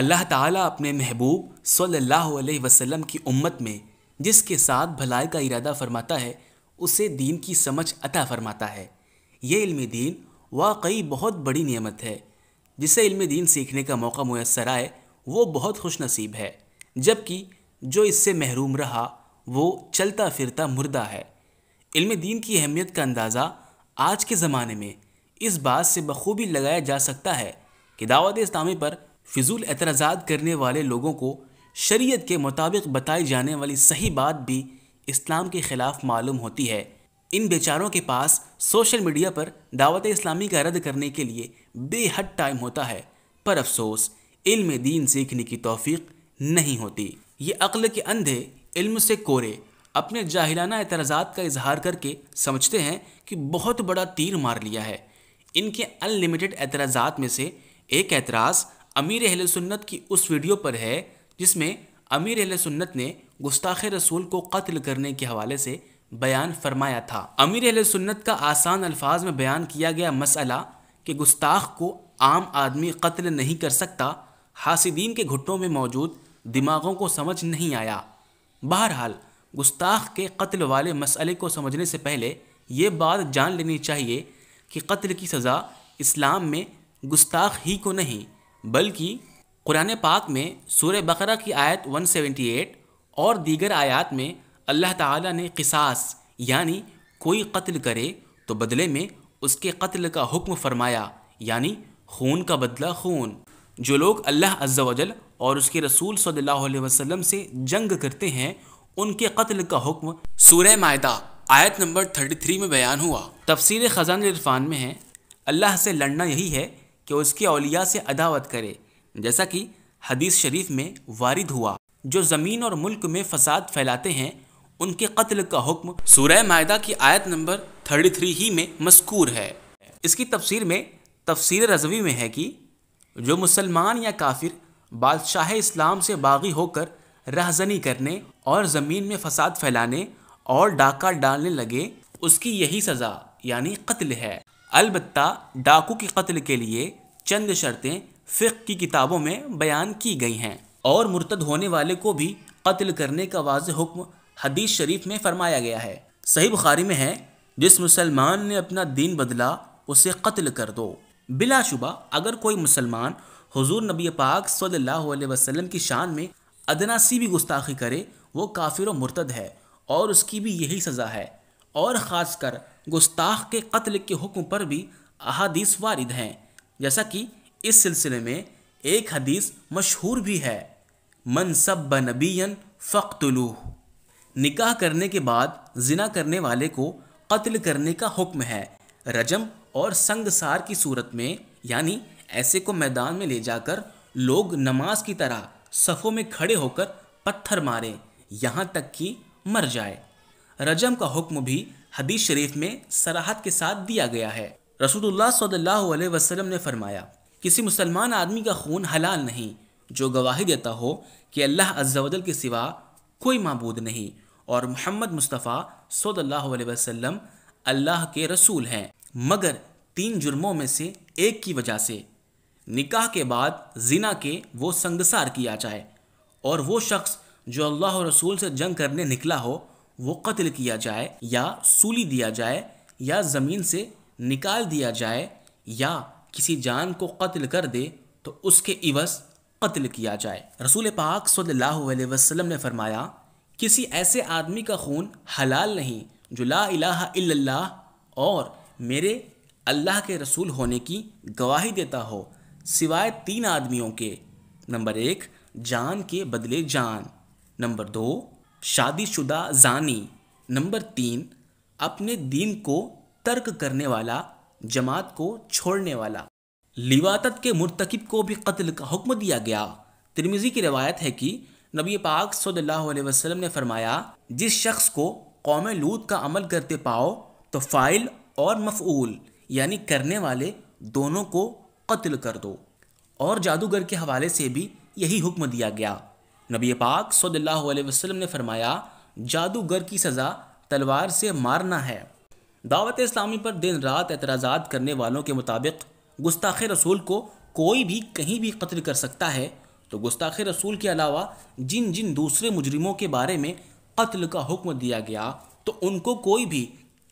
अल्लाह ताला अपने महबूब सल्लल्लाहु अलैहि वसल्लम की उम्मत में जिसके साथ भलाई का इरादा फरमाता है उसे दीन की समझ अता फरमाता है ये इल्म दीन वाकई बहुत बड़ी नियमत है जिसे इल्म दीन सीखने का मौका मैसर आए वो बहुत खुश नसीब है जबकि जो इससे महरूम रहा वो चलता फिरता मुर्दा है इल्म दीन की अहमियत का अंदाज़ा आज के ज़माने में इस बात से बखूबी लगाया जा सकता है कि दावत इस्लामी पर फिजूल एतराजा करने वाले लोगों को शरीयत के मुताबिक बताई जाने वाली सही बात भी इस्लाम के ख़िलाफ़ मालूम होती है इन बेचारों के पास सोशल मीडिया पर दावत इस्लामी का रद्द करने के लिए बेहद टाइम होता है पर अफसोस इल्म दीन सीखने की तोफ़ी नहीं होती ये अक्ल के अंधे इल्म से कोरे अपने जाहिलाना एतराज़ात का इजहार करके समझते हैं कि बहुत बड़ा तीर मार लिया है इनके अनलिमिटेड एतराज़ात में से एक एतराज़ अमीर अहल सुन्नत की उस वीडियो पर है जिसमें अमीर अहल सुन्नत ने गुस्ताख रसूल को कत्ल करने के हवाले से बयान फरमाया था अमीर अहल सुन्नत का आसान अल्फाज में बयान किया गया मसला कि गुस्ताख को आम आदमी कत्ल नहीं कर सकता हासिदीन के घुटनों में मौजूद दिमागों को समझ नहीं आया बहरहाल गुस्ताख के कत्ल वाले मसले को समझने से पहले ये बात जान लेनी चाहिए कि कत्ल की सज़ा इस्लाम में गुस्ताख ही को नहीं बल्कि कुरान पाक में सूर बकरा की आयत 178 और दीगर आयात में अल्लाह ताला ने तसास यानी कोई कत्ल करे तो बदले में उसके कत्ल का हुक्म फरमाया यानी खून का बदला खून जो लोग अल्लाह अज्जा वजल और उसके रसूल सल्लल्लाहु अलैहि वसल्लम से जंग करते हैं उनके कत्ल का हुक्म सूर्य मायदा आयत नंबर 33 में बयान हुआ तफसर ख़जान इरफान में है अल्लाह से लड़ना यही है कि उसके अलिया से अदावत करे जैसा कि हदीस शरीफ में वारिद हुआ जो ज़मीन और मुल्क में फसाद फैलाते हैं उनके कत्ल का हुक्म सूर्य मायदा की आयत नंबर 33 ही में मस्कूर है इसकी तफसीर में तफसीर रजवी में है कि जो मुसलमान या काफिर बादशाह इस्लाम से बागी होकर राहजनी करने और ज़मीन में फसाद फैलाने और डाका डालने लगे उसकी यही सज़ा यानी कत्ल है अलबत् डाकू के कत्ल के लिए चंद शर्तें फ़िक की किताबों में बयान की गई हैं और मुर्तद होने वाले को भी कत्ल करने का वाज हुक्म हदीस शरीफ में फरमाया गया है सही बुखारी में है जिस मुसलमान ने अपना दीन बदला उसे कत्ल कर दो बिलाशुबा अगर कोई मुसलमान हुजूर नबी पाक सल्लल्लाहु अलैहि वसल्लम की शान में अदना सी भी गुस्ताखी करे वो काफिर व मुर्तद है और उसकी भी यही सज़ा है और ख़ासकर गुस्ताख के कत्ल के हुक्म पर भी अहादीस वारिद हैं जैसा कि इस सिलसिले में एक हदीस मशहूर भी है मनसब नबीन फख्तलू निकाह करने के बाद जिना करने वाले को कत्ल करने का हुक्म है रजम और संगसार की सूरत में यानी ऐसे को मैदान में ले जाकर लोग नमाज की तरह सफ़ों में खड़े होकर पत्थर मारे यहाँ तक कि मर जाए रजम का हुक्म भी हदीस शरीफ में सराहत के साथ दिया गया है रसूलुल्लाह सल्लल्लाहु अलैहि वसल्लम ने फरमाया किसी मुसलमान आदमी का खून हलाल नहीं जो गवाही देता हो कि अल्लाह अज्जावजल के सिवा कोई मबूद नहीं और मोहम्मद मुस्तफ़ा सल्लल्लाहु अलैहि वसल्लम अल्लाह के रसूल हैं मगर तीन जुर्मों में से एक की वजह से निकाह के बाद जिना के वो संगसार किया जाए और वो शख्स जो अल्लाह रसूल से जंग करने निकला हो वो कत्ल किया जाए या सूली दिया जाए या ज़मीन से निकाल दिया जाए या किसी जान को कत्ल कर दे तो उसके इवस कत्ल किया जाए रसूल पाक सल्लल्लाहु अलैहि वसल्लम ने फरमाया किसी ऐसे आदमी का खून हलाल नहीं जो ला इलाहा इल्लल्लाह और मेरे अल्लाह के रसूल होने की गवाही देता हो सिवाय तीन आदमियों के नंबर एक जान के बदले जान नंबर दो शादीशुदा जानी नंबर तीन अपने दीन को तर्क करने वाला जमात को छोड़ने वाला लिवातत के मुरतकब को भी कत्ल का हुक्म दिया गया तिरमिज़ी की रवायत है कि नबी पाक सल्लल्लाहु अलैहि वसल्लम ने फरमाया जिस शख्स को कौम लूत का अमल करते पाओ तो फ़ाइल और मफूल यानी करने वाले दोनों को कत्ल कर दो और जादूगर के हवाले से भी यही हुक्म दिया गया नबी पाक सल्लल्लाहु अलैहि वसल्लम ने फरमाया जादूगर की सज़ा तलवार से मारना है दावत इस्लामी पर दिन रात एतराज़ा करने वालों के मुताबिक गुस्ताख रसूल को कोई भी कहीं भी कत्ल कर सकता है तो गुस्ताख रसूल के अलावा जिन जिन दूसरे मुजरिमों के बारे में कत्ल का हुक्म दिया गया तो उनको कोई भी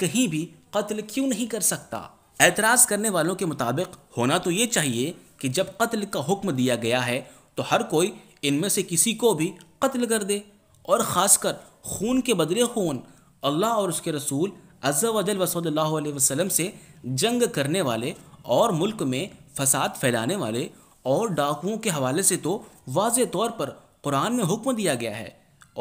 कहीं भी कत्ल क्यों नहीं कर सकता एतराज़ करने वालों के मुताबिक होना तो ये चाहिए कि जब कत्ल का हुक्म दिया गया है तो हर कोई इनमें से किसी को भी कत्ल कर दे और ख़ासकर खून के बदले खून अल्लाह और उसके रसूल अजल वजल वसल वसलम से जंग करने वाले और मुल्क में फसाद फैलाने वाले और डाकुओं के हवाले से तो वाज तौर पर कुरान में हुक्म दिया गया है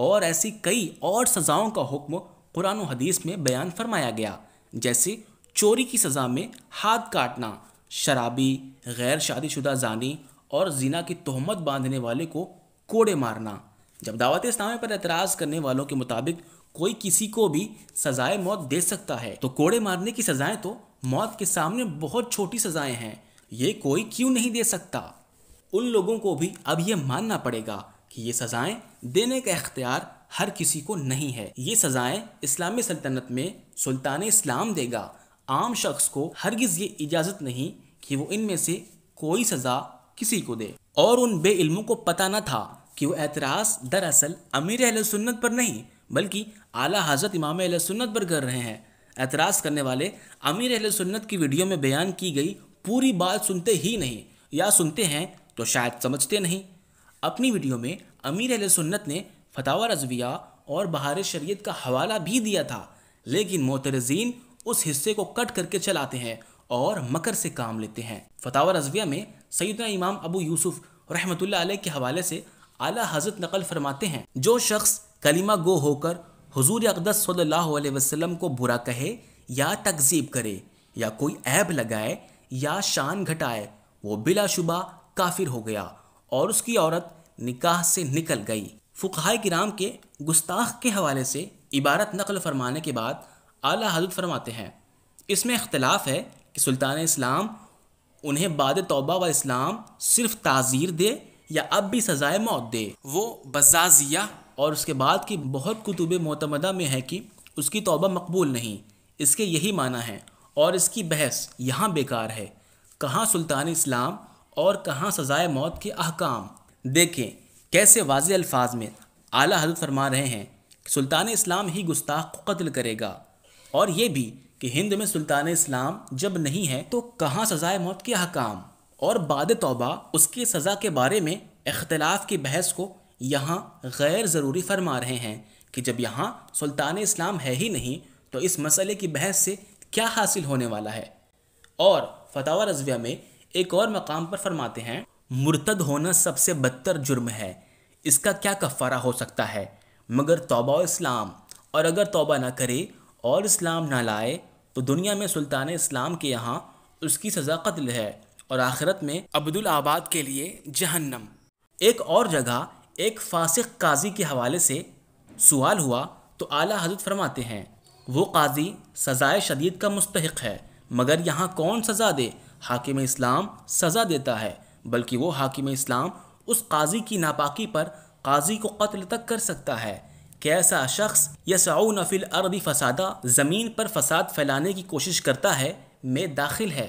और ऐसी कई और सज़ाओं का हुक्म कुरान हदीस में बयान फरमाया गया जैसे चोरी की सज़ा में हाथ काटना शराबी गैर शादीशुदा जानी और जीना की तहमत बांधने वाले को कोड़े मारना जब दावत इस्लामी पर एतराज़ करने वालों के मुताबिक कोई किसी को भी सजाए मौत दे सकता है तो कोड़े मारने की सज़ाएं तो मौत के सामने बहुत छोटी सज़ाएं हैं ये कोई क्यों नहीं दे सकता उन लोगों को भी अब ये मानना पड़ेगा कि ये सज़ाएं देने का अख्तियार हर किसी को नहीं है ये सज़ाएं इस्लामी सल्तनत में सुल्तान इस्लाम देगा आम शख्स को हरगिज़ ये इजाज़त नहीं कि वो इनमें से कोई सज़ा किसी को दे और उन बेइल्मों को पता न था कि वो एतराज़ दरअसल अमीर अहल सुन्नत पर नहीं बल्कि आला हजरत इमाम अहल सुन्नत पर कर रहे हैं एतराज़ करने वाले अमीर अहल सुन्नत की वीडियो में बयान की गई पूरी बात सुनते ही नहीं या सुनते हैं तो शायद समझते नहीं अपनी वीडियो में अमीर अहल सुन्नत ने फतावा रजविया और बहार शरीत का हवाला भी दिया था लेकिन मोतरजीन उस हिस्से को कट करके चलाते हैं और मकर से काम लेते हैं फतावर रजविया में सैदना इमाम अबू यूसुफ रहमत के हवाले से आला हजरत नकल फरमाते हैं जो शख्स कलीमा गो होकर हजूर अकदस वसल्लम को बुरा कहे या तकजीब करे या कोई ऐब लगाए या शान घटाए वो बिलाशुबा काफिर हो गया और उसकी औरत निकाह से निकल गई फ़ुकाय किराम के गुस्ताख के हवाले से इबारत नकल फरमाने के बाद आला हजरत फरमाते हैं इसमें इख्तलाफ है कि सुल्तान इस्लाम उन्हें बाद तोबा व इस्लाम सिर्फ ताज़ीर दे या अब भी सज़ाए मौत दे वो बजाजिया और उसके बाद की बहुत कुतुब मतमदा में है कि उसकी तोबा मकबूल नहीं इसके यही माना है और इसकी बहस यहाँ बेकार है कहाँ सुल्तान इस्लाम और कहाँ सज़ाए मौत के अहकाम देखें कैसे वाज अल्फाज में आला हजरत फरमा रहे हैं कि सुल्तान इस्लाम ही गुस्ताख को कत्ल करेगा और ये भी कि हिंद में सुल्तान इस्लाम जब नहीं है तो कहाँ सजाए मौत के हकाम और बाद तोबा उसकी सज़ा के बारे में अख्तिलाफ की बहस को यहाँ गैर ज़रूरी फरमा रहे हैं कि जब यहाँ सुल्तान इस्लाम है ही नहीं तो इस मसले की बहस से क्या हासिल होने वाला है और फतावा रजविया में एक और मकाम पर फरमाते हैं मुर्तद होना सबसे बदतर जुर्म है इसका क्या कफ़ारा हो सकता है मगर तोबा इस्लाम और अगर तोबा ना करे और इस्लाम ना लाए तो दुनिया में सुल्तान इस्लाम के यहाँ उसकी सज़ा कत्ल है और आखिरत में अब्दुल आबाद के लिए जहन्नम एक और जगह एक फासिक काजी के हवाले से सवाल हुआ तो आला हजरत फरमाते हैं वो काजी सज़ाए शदीद का मुस्तक है मगर यहाँ कौन सज़ा दे हाकिम इस्लाम सज़ा देता है बल्कि वो हाकिम इस्लाम उस काजी की नापाकी पर काजी को कत्ल तक कर सकता है कैसा शख्स यसाउन नफिल अरबी फसादा ज़मीन पर फसाद फैलाने की कोशिश करता है में दाखिल है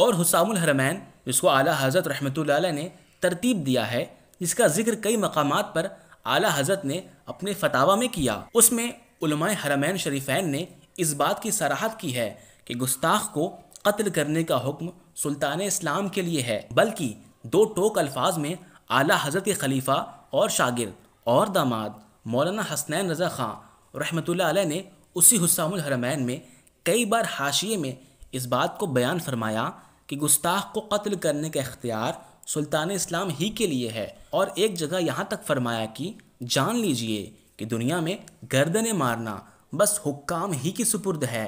और हुसामुल हरमैन जिसको आला हज़रत रहमत ने तरतीब दिया है जिसका जिक्र कई मकाम पर आला हज़रत ने अपने फतावा में किया उसमें हरमैन शरीफैन ने इस बात की सराहत की है कि गुस्ताख को कत्ल करने का हुक्म सुल्तान इस्लाम के लिए है बल्कि दो टोक अल्फाज में आला हज़रत खलीफा और शागिर और दामाद मौलाना हसनैन रज़ा ख़ान रहमत ने उसी हुसामुल हरमैन में कई बार हाशिए में इस बात को बयान फरमाया कि गुस्ताख को कत्ल करने का इख्तियार सुल्तान इस्लाम ही के लिए है और एक जगह यहाँ तक फरमाया कि जान लीजिए कि दुनिया में गर्दने मारना बस हुक्काम ही की सुपुर्द है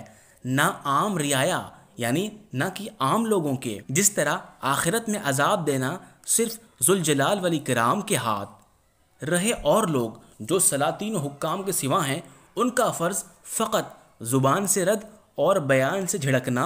ना आम रियाया यानी ना कि आम लोगों के जिस तरह आखिरत में अजाब देना सिर्फ जुलजलाल वली कराम के हाथ रहे और लोग जो सलातीन हुक्काम के सिवा हैं उनका फ़र्ज़ फ़क़त ज़ुबान से रद्द और बयान से झिड़कना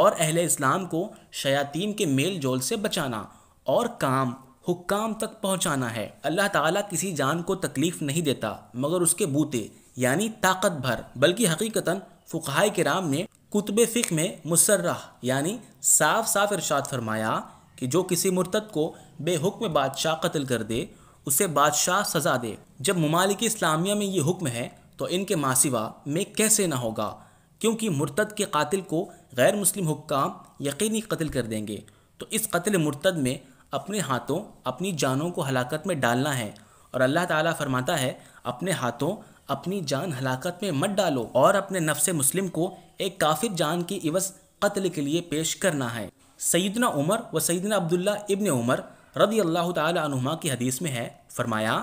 और अहल इस्लाम को शयातीन के मेल जोल से बचाना और काम हुक्काम तक पहुंचाना है अल्लाह ताला किसी जान को तकलीफ़ नहीं देता मगर उसके बूते यानी ताकत भर बल्कि हकीकता के कराम ने कुतब फ़िक में मुसर्रह यानी साफ साफ इरशाद फरमाया कि जो किसी मुरतद को बेहुक्म बादशाह कत्ल कर दे उसे बादशाह सज़ा दे जब ममालिक इस्लामिया में ये हुक्म है तो इनके मासीवा में कैसे ना होगा क्योंकि मुर्तद के कातिल को गैर मुस्लिम हुक्म यकीनी कत्ल कर देंगे तो इस कत्ल मुर्तद में अपने हाथों अपनी जानों को हलाकत में डालना है और अल्लाह ताला फरमाता है अपने हाथों अपनी जान हलाकत में मत डालो और अपने नफ्स मुस्लिम को एक काफिर जान की इवज कत्ल के लिए पेश करना है सईदना उमर व सईदना अब्दुल्ला इबन उमर रदी अल्लाह तुमा की हदीस में है फरमाया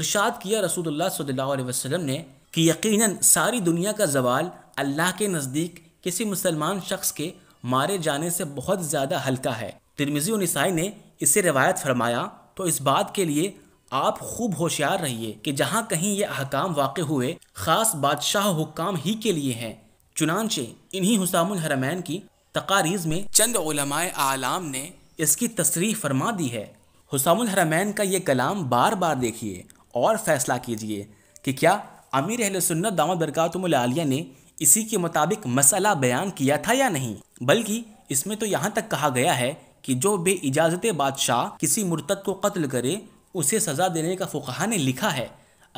इरशाद किया रसूल सल्लल्लाहु अलैहि ने कि यकीन सारी दुनिया का जवाल अल्लाह के नज़दीक किसी मुसलमान शख्स के मारे जाने से बहुत ज़्यादा हल्का है तिरमिजी नसाई ने इसे रवायत फरमाया तो इस बात के लिए आप खूब होशियार रहिए कि जहाँ कहीं ये अहकाम वाक़ हुए ख़ास बादशाह हुकाम ही के लिए हैं चुनानचे इन्हीं हुसामुल हरमैन की तकारीज में चंद आलाम ने इसकी तस्री फरमा दी है हुसामुल हरमैन का ये कलाम बार बार देखिए और फैसला कीजिए कि क्या अमीर अहल सुन्नत दामद बरकातमलिया ने इसी के मुताबिक मसला बयान किया था या नहीं बल्कि इसमें तो यहाँ तक कहा गया है कि जो बे इजाज़त बादशाह किसी मुर्तद को कत्ल करे उसे सज़ा देने का फ़ुकहा ने लिखा है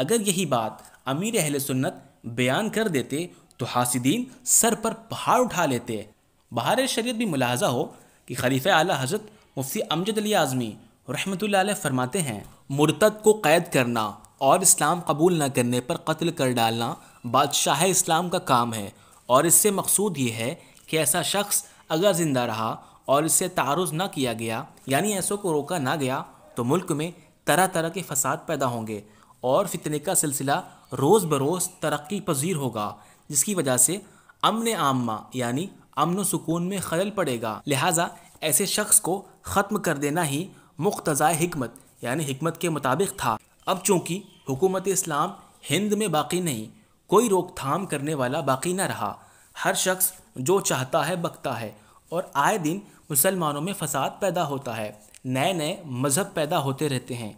अगर यही बात अमीर अहल सुन्नत बयान कर देते तो हासिदीन सर पर पहाड़ उठा लेते बाहर शरीत भी मुलाजा हो कि खलीफ़ आला हजरत मुफ्ती अमजद अली आज़मी रहमत फरमाते हैं मुरतद को कैद करना और इस्लाम कबूल न करने पर कत्ल कर डालना बादशाह इस्लाम का काम है और इससे मकसूद ये है कि ऐसा शख्स अगर ज़िंदा रहा और इससे तारुज़ ना किया गया यानी ऐसों को रोका ना गया तो मुल्क में तरह तरह के फसाद पैदा होंगे और फितने का सिलसिला रोज़ बरोज़ तरक्की पजीर होगा जिसकी वजह से अमन आमा यानी अमन सुकून में खलल पड़ेगा लिहाजा ऐसे शख्स को ख़त्म कर देना ही मुख्तज़ा हमत यानी हमत के मुताबिक था अब चूँकि हुकूमत इस्लाम हिंद में बाकी नहीं कोई रोकथाम करने वाला बाकी न रहा हर शख्स जो चाहता है बकता है और आए दिन मुसलमानों में फसाद पैदा होता है नए नए मज़हब पैदा होते रहते हैं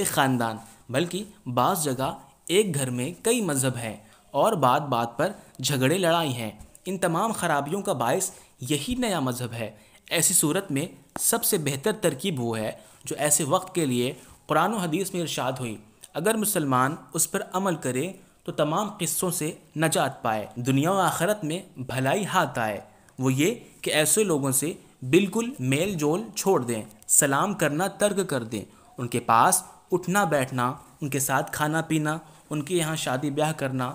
एक ख़ानदान बल्कि बाज़ जगह एक घर में कई मज़हब हैं और बात बात पर झगड़े लड़ाई हैं इन तमाम खराबियों का बायस यही नया मज़हब है ऐसी सूरत में सबसे बेहतर तरकीब वो है जो ऐसे वक्त के लिए कुरान हदीस में इरशाद हुई अगर मुसलमान उस पर अमल करे तो तमाम किस्सों से नजात पाए दुनिया और आखरत में भलाई हाथ आए वो ये कि ऐसे लोगों से बिल्कुल मेल जोल छोड़ दें सलाम करना तर्क कर दें उनके पास उठना बैठना उनके साथ खाना पीना उनके यहाँ शादी ब्याह करना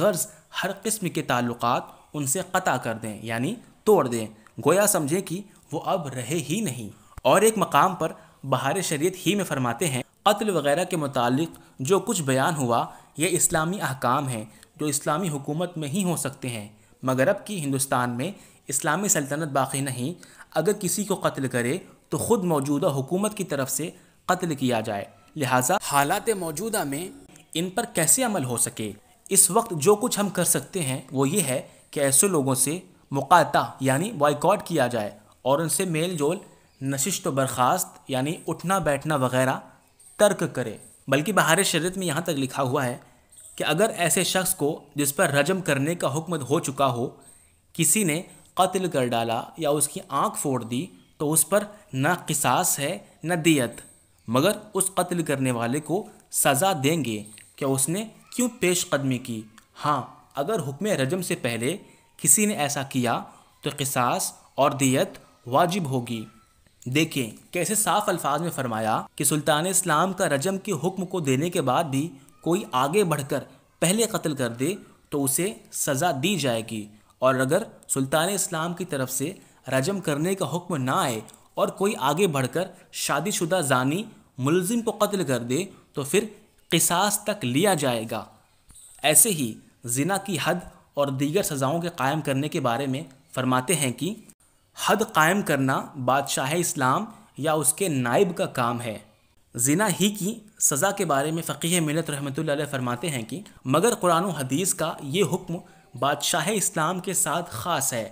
गर्ज हर किस्म के ताल्लुक़ात उनसे क़ता कर दें यानी तोड़ दें गोया समझें कि वो अब रहे ही नहीं और एक मकाम पर बहार शरीत ही में फरमाते हैं कत्ल वगैरह के मुतालिक जो कुछ बयान हुआ ये इस्लामी अहकाम हैं जो इस्लामी हुकूमत में ही हो सकते हैं मगर अब की हिंदुस्तान में इस्लामी सल्तनत बाकी नहीं अगर किसी को कत्ल करे तो ख़ुद मौजूदा हुकूमत की तरफ से कत्ल किया जाए लिहाजा हालात मौजूदा में इन पर कैसे अमल हो सके इस वक्त जो कुछ हम कर सकते हैं वो ये है कि ऐसे लोगों से मुकाता यानी बॉयकॉट किया जाए और उनसे मेल जोल नशिश बर्खास्त यानी उठना बैठना वगैरह तर्क करे बल्कि बाहर शरीत में यहाँ तक लिखा हुआ है कि अगर ऐसे शख्स को जिस पर रजम करने का हुक्म हो चुका हो किसी ने कत्ल कर डाला या उसकी आँख फोड़ दी तो उस पर न किसास है न दियत मगर उस कत्ल करने वाले को सज़ा देंगे कि उसने क्यों पेश कदमी की हाँ अगर हुक्म रजम से पहले किसी ने ऐसा किया तो किसास और दियत वाजिब होगी देखें कैसे साफ अल्फाज में फरमाया कि सुल्तान इस्लाम का रजम के हुक्म को देने के बाद भी कोई आगे बढ़कर पहले कत्ल कर दे तो उसे सज़ा दी जाएगी और अगर सुल्तान इस्लाम की तरफ से रजम करने का हुक्म ना आए और कोई आगे बढ़कर शादीशुदा जानी मुलजिम को कत्ल कर दे तो फिर किसास तक लिया जाएगा ऐसे ही जिना की हद और दीगर सज़ाओं के कायम करने के बारे में फरमाते हैं कि हद कायम करना बादशाह इस्लाम या उसके नायब का काम है जिना ही की सज़ा के बारे में फ़कीह मिलत रहमत फरमाते हैं कि मगर कुरान हदीस का ये हुक्म बादशाह इस्लाम के साथ ख़ास है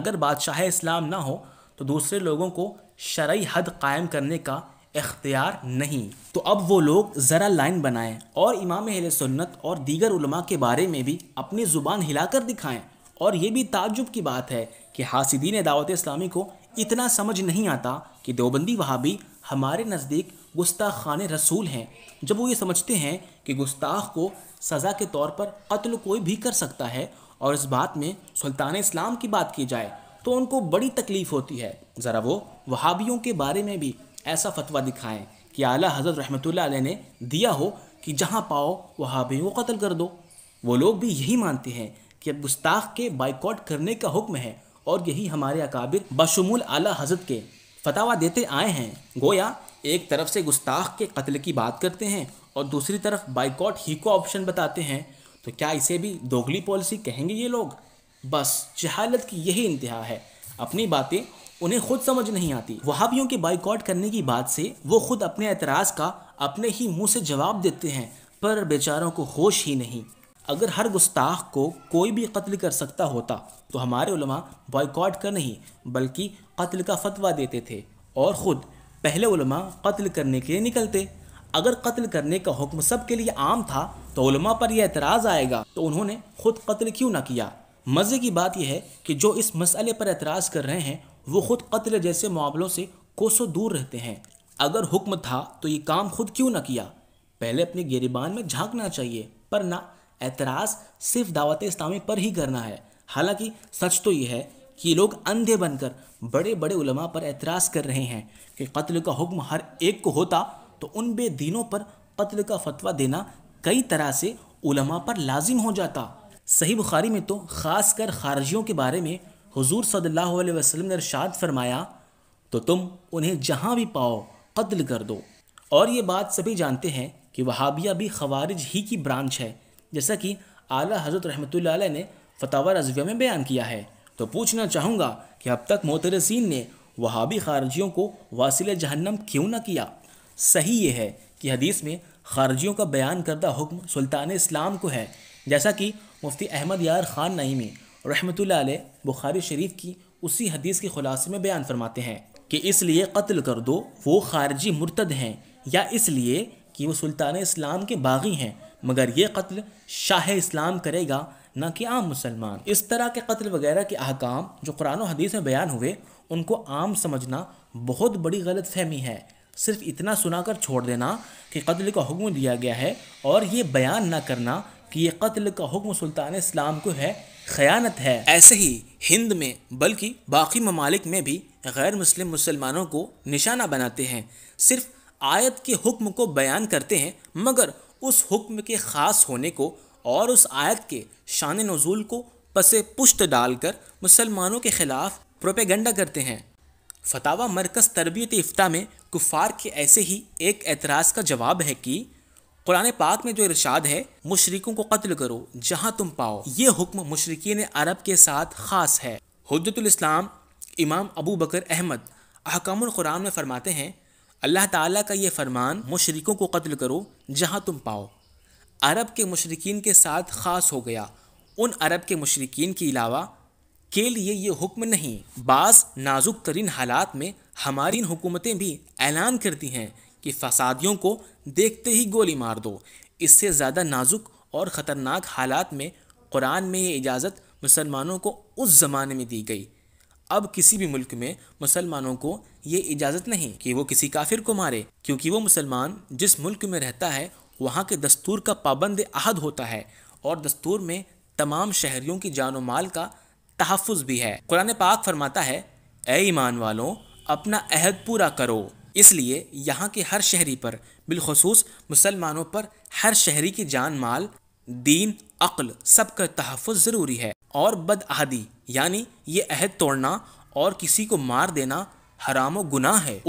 अगर बादशाह इस्लाम ना हो तो दूसरे लोगों को शरय हद कायम करने का इख्तियार नहीं तो अब वो लोग ज़रा लाइन बनाएं और इमाम अहल सुन्नत और दीगर उलमा के बारे में भी अपनी ज़ुबान हिलाकर दिखाएं और ये भी ताजुब की बात है कि हासिदीन दावत इस्लामी को इतना समझ नहीं आता कि देवबंदी वहाबी हमारे नज़दीक गुस्ताख रसूल हैं जब वो ये समझते हैं कि गुस्ताख को सज़ा के तौर पर कत्ल कोई भी कर सकता है और इस बात में सुल्तान इस्लाम की बात की जाए तो उनको बड़ी तकलीफ़ होती है ज़रा वो वहाबियों के बारे में भी ऐसा फतवा दिखाएं कि आला हज़रत रहमत ने दिया हो कि जहाँ पाओ वहाँ भी वो कत्ल कर दो वो लोग भी यही मानते हैं कि गुस्ताख के बाइकॉट करने का हुक्म है और यही हमारे अकाबिर बशमूल आला हजरत के फतवा देते आए हैं गोया एक तरफ से गुस्ताख के कत्ल की बात करते हैं और दूसरी तरफ बाइकॉट ही को ऑप्शन बताते हैं तो क्या इसे भी दोगली पॉलिसी कहेंगे ये लोग बस जहालत की यही इंतहा है अपनी बातें उन्हें खुद समझ नहीं आती वहाबियों के बाइकआउट करने की बात से वो खुद अपने एतराज़ का अपने ही मुंह से जवाब देते हैं पर बेचारों को होश ही नहीं अगर हर गुस्ताख को कोई भी कत्ल कर सकता होता तो हमारे उलमा बॉयकॉट का नहीं बल्कि कत्ल का फतवा देते थे और ख़ुद पहले उलमा कत्ल करने के लिए निकलते अगर कत्ल करने का हुक्म सब के लिए आम था तो उलमा पर यह एतराज़ आएगा तो उन्होंने खुद कत्ल क्यों ना किया मज़े की बात यह है कि जो इस मसले पर एतराज़ कर रहे हैं वो खुद कत्ल जैसे मामलों से कोसों दूर रहते हैं अगर हुक्म था तो ये काम खुद क्यों ना किया पहले अपने गिरबान में झांकना चाहिए पर ना एतराज़ सिर्फ दावत इस्लामी पर ही करना है हालांकि सच तो यह है कि लोग अंधे बनकर बड़े बड़े उलमा पर एतराज़ कर रहे हैं कि कत्ल का हुक्म हर एक को होता तो उन बेदीनों पर कत्ल का फतवा देना कई तरह से उलमा पर लाजिम हो जाता सही बुखारी में तो ख़ास कर खारजियों के बारे में हजूर सल्लल्लाहु वसलम ने अरसाद फरमाया तो तुम उन्हें जहाँ भी पाओ कत्ल कर दो और ये बात सभी जानते हैं कि वहाबिया भी खवारिज ही की ब्रांच है जैसा कि आला हजरत रहमत ने फतावर रजविया में बयान किया है तो पूछना चाहूँगा कि अब तक मोतरसिन ने वहाबी खारजियों को वासिल जहन्नम क्यों ना किया सही ये है कि हदीस में खारजियों का बयान करदा हुक्म सुल्तान इस्लाम को है जैसा कि मुफ्ती अहमद यार ख़ान नईमी रहमत बुखारी शरीफ की उसी हदीस के खुलासे में बयान फरमाते हैं कि इसलिए कत्ल कर दो वो खारजी मुर्तद हैं या इसलिए कि वो सुल्तान इस्लाम के बागी हैं मगर ये कत्ल शाह इस्लाम करेगा ना कि आम मुसलमान इस तरह के कत्ल वगैरह के अहकाम जो कुरान और हदीस में बयान हुए उनको आम समझना बहुत बड़ी गलत फहमी है सिर्फ इतना सुना कर छोड़ देना कि कत्ल का हुक्म दिया गया है और ये बयान ना करना कि ये कत्ल का हुक्म सुल्तान इस्लाम को है खयानत है ऐसे ही हिंद में बल्कि बाकी ममालिक में भी गैर मुस्लिम मुसलमानों को निशाना बनाते हैं सिर्फ आयत के हुक्म को बयान करते हैं मगर उस हुक्म के ख़ास होने को और उस आयत के शान नजूल को पसे पुष्ट डालकर मुसलमानों के ख़िलाफ़ प्रोपेगंडा करते हैं फतावा मरकज़ तरबियत इफ्ता में कुफार के ऐसे ही एक एतराज़ का जवाब है कि कुरान पाक में जो इरशाद है मुशरकों को कत्ल करो जहां तुम पाओ ये हुक्म मुशरकिन अरब के साथ खास है हजरतुल्स्लाम इमाम अबू बकर अहमद अहकाम कुरान में फ़रमाते हैं अल्लाह ताला का ये फ़रमान मुशरकों को कत्ल करो जहां तुम पाओ अरब के मुशरकिन के साथ ख़ास हो गया उन अरब के मुशरकिन के अलावा के लिए ये हुक्म नहीं बाज़ नाजुक तरीन हालात में हमारी हुकूमतें भी ऐलान करती हैं कि फसादियों को देखते ही गोली मार दो इससे ज़्यादा नाजुक और ख़तरनाक हालात में कुरान में ये इजाज़त मुसलमानों को उस ज़माने में दी गई अब किसी भी मुल्क में मुसलमानों को ये इजाज़त नहीं कि वो किसी काफिर को मारे क्योंकि वो मुसलमान जिस मुल्क में रहता है वहाँ के दस्तूर का पाबंद अहद होता है और दस्तूर में तमाम शहरीों की जान माल का तहफ़ भी है कुरान पाक फरमाता है ए ईमान वालों अपना अहद पूरा करो इसलिए यहाँ के हर शहरी पर बिलखसूस मुसलमानों पर हर शहरी की जान माल दीन अक्ल सब का तहफ़ ज़रूरी है और बद आहदी यानी ये अहद तोड़ना और किसी को मार देना हराम गुनाह है